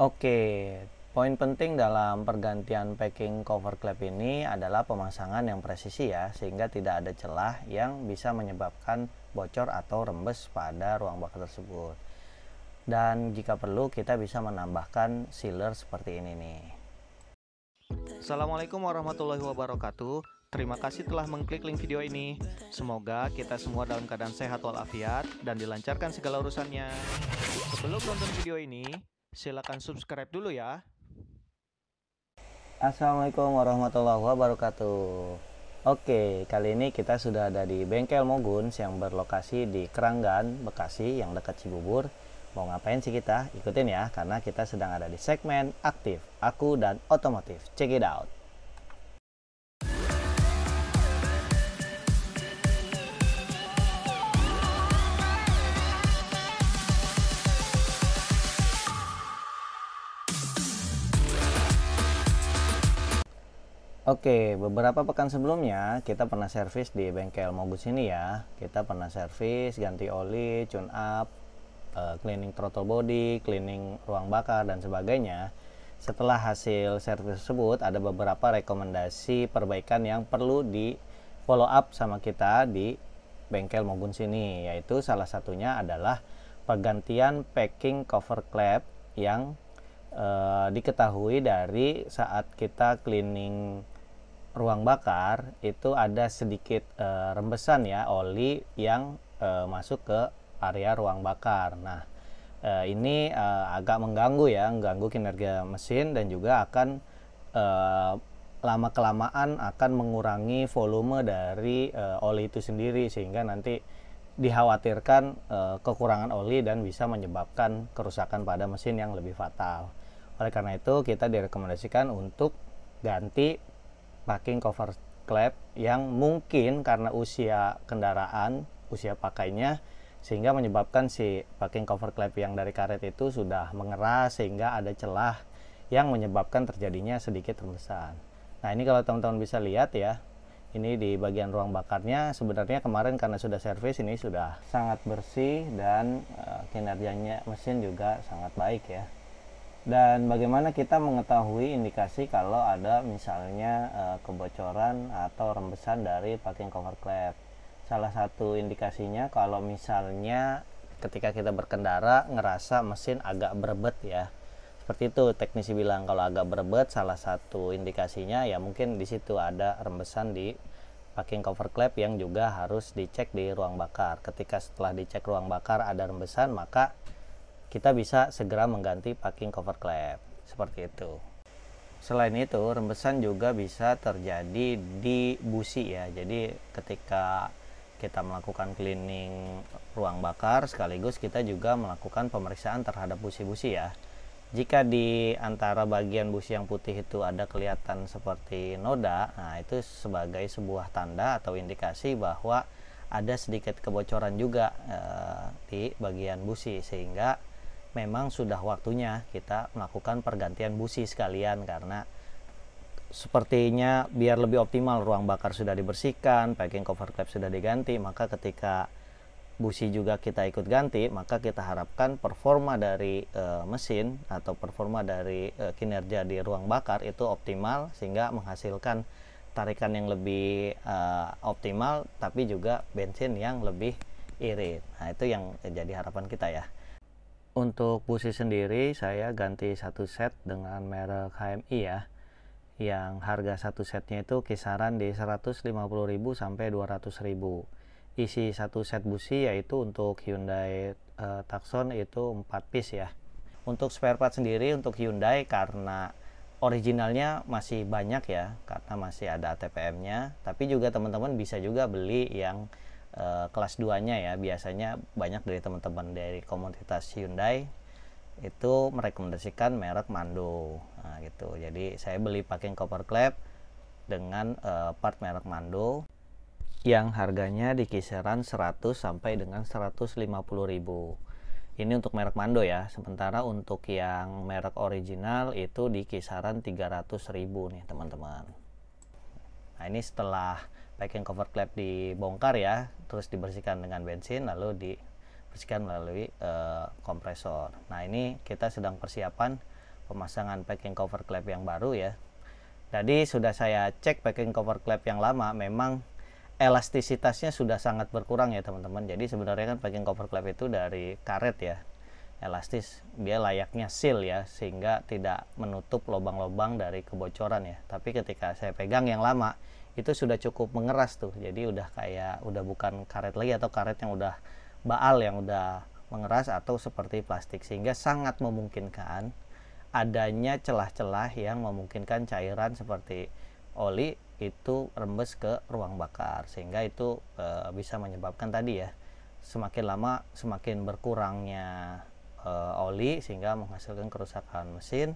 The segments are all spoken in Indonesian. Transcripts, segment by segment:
Oke, poin penting dalam pergantian packing cover clip ini adalah pemasangan yang presisi ya, sehingga tidak ada celah yang bisa menyebabkan bocor atau rembes pada ruang bakar tersebut. Dan jika perlu kita bisa menambahkan sealer seperti ini nih. Assalamualaikum warahmatullahi wabarakatuh. Terima kasih telah mengklik link video ini. Semoga kita semua dalam keadaan sehat walafiat dan dilancarkan segala urusannya. Sebelum nonton video ini, Silakan subscribe dulu ya. Assalamualaikum warahmatullahi wabarakatuh. Oke, kali ini kita sudah ada di Bengkel Moguns yang berlokasi di Keranggan, Bekasi yang dekat Cibubur. Mau ngapain sih kita? Ikutin ya, karena kita sedang ada di segmen aktif, aku dan otomotif. Check it out. Oke, beberapa pekan sebelumnya kita pernah servis di bengkel Mogus ini ya. Kita pernah servis, ganti oli, tune up, eh, cleaning throttle body, cleaning ruang bakar dan sebagainya. Setelah hasil servis tersebut, ada beberapa rekomendasi perbaikan yang perlu di follow up sama kita di bengkel Mogun sini, yaitu salah satunya adalah pergantian packing cover clap yang eh, diketahui dari saat kita cleaning ruang bakar itu ada sedikit e, rembesan ya oli yang e, masuk ke area ruang bakar. Nah, e, ini e, agak mengganggu ya, mengganggu kinerja mesin dan juga akan e, lama kelamaan akan mengurangi volume dari e, oli itu sendiri sehingga nanti dikhawatirkan e, kekurangan oli dan bisa menyebabkan kerusakan pada mesin yang lebih fatal. Oleh karena itu, kita direkomendasikan untuk ganti Packing cover klep yang mungkin karena usia kendaraan, usia pakainya sehingga menyebabkan si packing cover klep yang dari karet itu sudah mengeras sehingga ada celah yang menyebabkan terjadinya sedikit rembesan. Nah, ini kalau teman-teman bisa lihat ya, ini di bagian ruang bakarnya sebenarnya kemarin karena sudah servis ini sudah sangat bersih dan eh, kinerjanya mesin juga sangat baik ya dan bagaimana kita mengetahui indikasi kalau ada misalnya uh, kebocoran atau rembesan dari packing cover klep salah satu indikasinya kalau misalnya ketika kita berkendara ngerasa mesin agak berbet ya seperti itu teknisi bilang kalau agak berbet salah satu indikasinya ya mungkin di situ ada rembesan di packing cover klep yang juga harus dicek di ruang bakar ketika setelah dicek ruang bakar ada rembesan maka kita bisa segera mengganti packing cover klep seperti itu selain itu rembesan juga bisa terjadi di busi ya jadi ketika kita melakukan cleaning ruang bakar sekaligus kita juga melakukan pemeriksaan terhadap busi-busi ya jika di antara bagian busi yang putih itu ada kelihatan seperti noda nah itu sebagai sebuah tanda atau indikasi bahwa ada sedikit kebocoran juga eh, di bagian busi sehingga memang sudah waktunya kita melakukan pergantian busi sekalian karena sepertinya biar lebih optimal ruang bakar sudah dibersihkan, packing cover klep sudah diganti, maka ketika busi juga kita ikut ganti, maka kita harapkan performa dari e, mesin atau performa dari e, kinerja di ruang bakar itu optimal sehingga menghasilkan tarikan yang lebih e, optimal tapi juga bensin yang lebih irit. Nah, itu yang jadi harapan kita ya untuk busi sendiri saya ganti satu set dengan merek HMI ya yang harga satu setnya itu kisaran di 150.000 sampai 200.000 isi satu set busi yaitu untuk Hyundai e, Tucson itu 4 piece ya untuk spare part sendiri untuk Hyundai karena originalnya masih banyak ya karena masih ada tpm nya tapi juga teman-teman bisa juga beli yang Eh, kelas 2-nya ya biasanya banyak dari teman-teman dari komunitas Hyundai itu merekomendasikan merek Mando nah, gitu jadi saya beli packing cover clap dengan uh, part merek Mando yang harganya di kisaran 100 sampai dengan 150 ribu ini untuk merek Mando ya sementara untuk yang merek original itu di kisaran 300 ribu nih teman-teman nah ini setelah packing cover clap dibongkar ya terus dibersihkan dengan bensin lalu dibersihkan melalui e, kompresor nah ini kita sedang persiapan pemasangan packing cover clap yang baru ya tadi sudah saya cek packing cover clap yang lama memang elastisitasnya sudah sangat berkurang ya teman-teman jadi sebenarnya kan packing cover clap itu dari karet ya elastis dia layaknya seal ya sehingga tidak menutup lubang-lubang dari kebocoran ya tapi ketika saya pegang yang lama itu sudah cukup mengeras tuh jadi udah kayak udah bukan karet lagi atau karet yang udah baal yang udah mengeras atau seperti plastik sehingga sangat memungkinkan adanya celah-celah yang memungkinkan cairan seperti oli itu rembes ke ruang bakar sehingga itu e, bisa menyebabkan tadi ya semakin lama semakin berkurangnya e, oli sehingga menghasilkan kerusakan mesin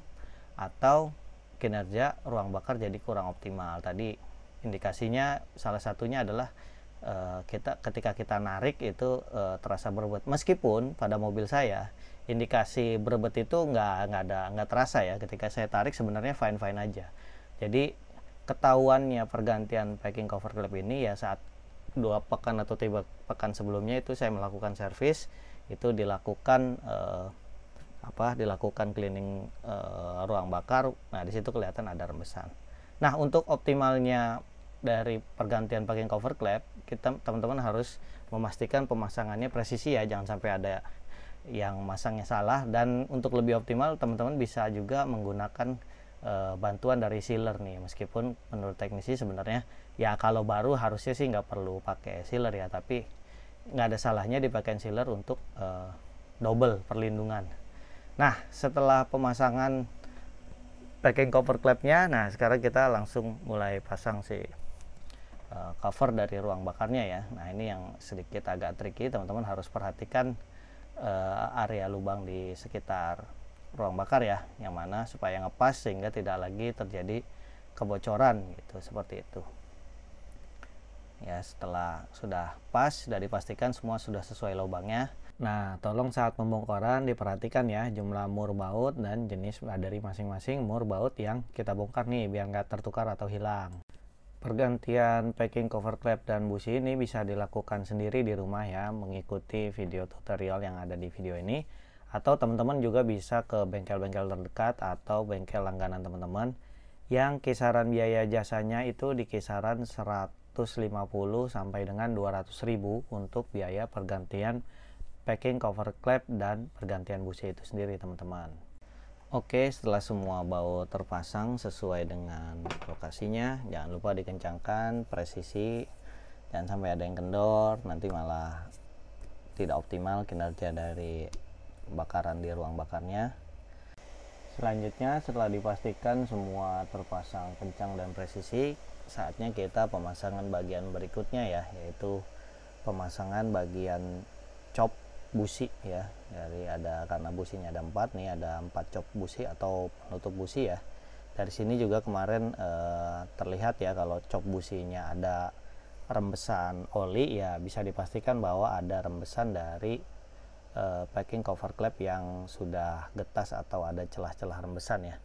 atau kinerja ruang bakar jadi kurang optimal tadi indikasinya salah satunya adalah uh, kita ketika kita narik itu uh, terasa berbet meskipun pada mobil saya indikasi berbet itu nggak nggak ada nggak terasa ya ketika saya tarik sebenarnya fine fine aja jadi ketahuannya pergantian packing cover clip ini ya saat dua pekan atau tiga pekan sebelumnya itu saya melakukan servis itu dilakukan uh, apa dilakukan cleaning uh, ruang bakar nah di situ kelihatan ada rembesan nah untuk optimalnya dari pergantian packing cover clap kita teman-teman harus memastikan pemasangannya presisi ya jangan sampai ada yang masangnya salah dan untuk lebih optimal teman-teman bisa juga menggunakan e, bantuan dari sealer nih meskipun menurut teknisi sebenarnya ya kalau baru harusnya sih nggak perlu pakai sealer ya tapi nggak ada salahnya dipakai sealer untuk e, double perlindungan nah setelah pemasangan packing cover clapnya nah sekarang kita langsung mulai pasang sih Eh, cover dari ruang bakarnya ya nah ini yang sedikit agak tricky teman-teman harus perhatikan uh, area lubang di sekitar ruang bakar ya yang mana supaya ngepas sehingga tidak lagi terjadi kebocoran gitu seperti itu ya setelah sudah pas sudah dipastikan semua sudah sesuai lubangnya Nah, tolong saat pembongkaran diperhatikan ya jumlah mur baut dan jenis dari masing-masing mur baut yang kita bongkar nih biar nggak tertukar atau hilang. Pergantian packing cover clip dan busi ini bisa dilakukan sendiri di rumah ya, mengikuti video tutorial yang ada di video ini. Atau teman-teman juga bisa ke bengkel-bengkel terdekat atau bengkel langganan teman-teman yang kisaran biaya jasanya itu di kisaran 150 sampai dengan 200 ribu untuk biaya pergantian packing cover clip dan pergantian busi itu sendiri teman-teman. Oke, setelah semua baut terpasang sesuai dengan lokasinya, jangan lupa dikencangkan presisi, dan sampai ada yang kendor, nanti malah tidak optimal kinerja dari bakaran di ruang bakarnya. Selanjutnya, setelah dipastikan semua terpasang kencang dan presisi, saatnya kita pemasangan bagian berikutnya ya, yaitu pemasangan bagian chop busi ya dari ada karena businya ada empat nih ada empat cop busi atau penutup busi ya dari sini juga kemarin e, terlihat ya kalau cop businya ada rembesan oli ya bisa dipastikan bahwa ada rembesan dari e, packing cover clap yang sudah getas atau ada celah-celah rembesan ya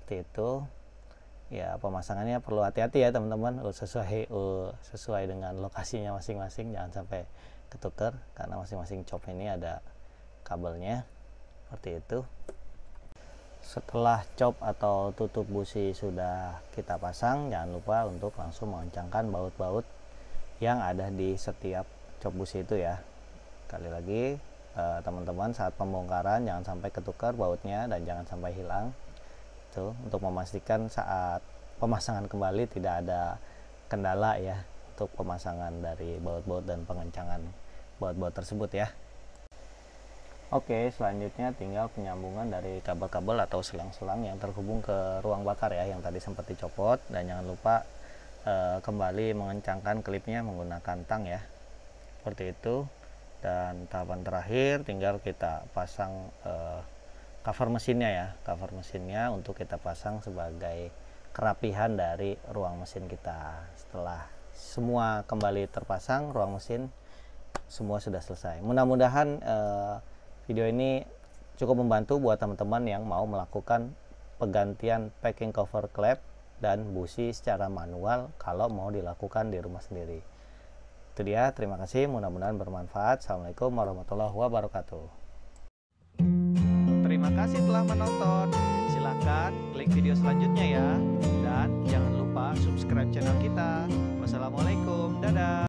seperti itu ya pemasangannya perlu hati-hati ya teman-teman sesuai sesuai dengan lokasinya masing-masing jangan sampai ketuker karena masing-masing cop ini ada kabelnya seperti itu setelah cop atau tutup busi sudah kita pasang jangan lupa untuk langsung mengencangkan baut-baut yang ada di setiap cop busi itu ya Kali lagi eh, teman-teman saat pembongkaran jangan sampai ketukar bautnya dan jangan sampai hilang itu untuk memastikan saat pemasangan kembali tidak ada kendala ya untuk pemasangan dari baut-baut dan pengencangan baut-baut tersebut ya Oke, selanjutnya tinggal penyambungan dari kabel-kabel atau selang-selang yang terhubung ke ruang bakar ya, yang tadi sempat dicopot. Dan jangan lupa e, kembali mengencangkan klipnya menggunakan tang ya, seperti itu. Dan tahapan terakhir tinggal kita pasang e, cover mesinnya ya, cover mesinnya untuk kita pasang sebagai kerapihan dari ruang mesin kita. Setelah semua kembali terpasang, ruang mesin semua sudah selesai. Mudah-mudahan uh, video ini cukup membantu buat teman-teman yang mau melakukan penggantian packing cover klep dan busi secara manual kalau mau dilakukan di rumah sendiri. Itu dia, terima kasih, mudah-mudahan bermanfaat. Assalamualaikum warahmatullahi wabarakatuh. Terima kasih telah menonton. Silahkan klik video selanjutnya ya. Dan jangan lupa subscribe channel kita. Wassalamualaikum, dadah.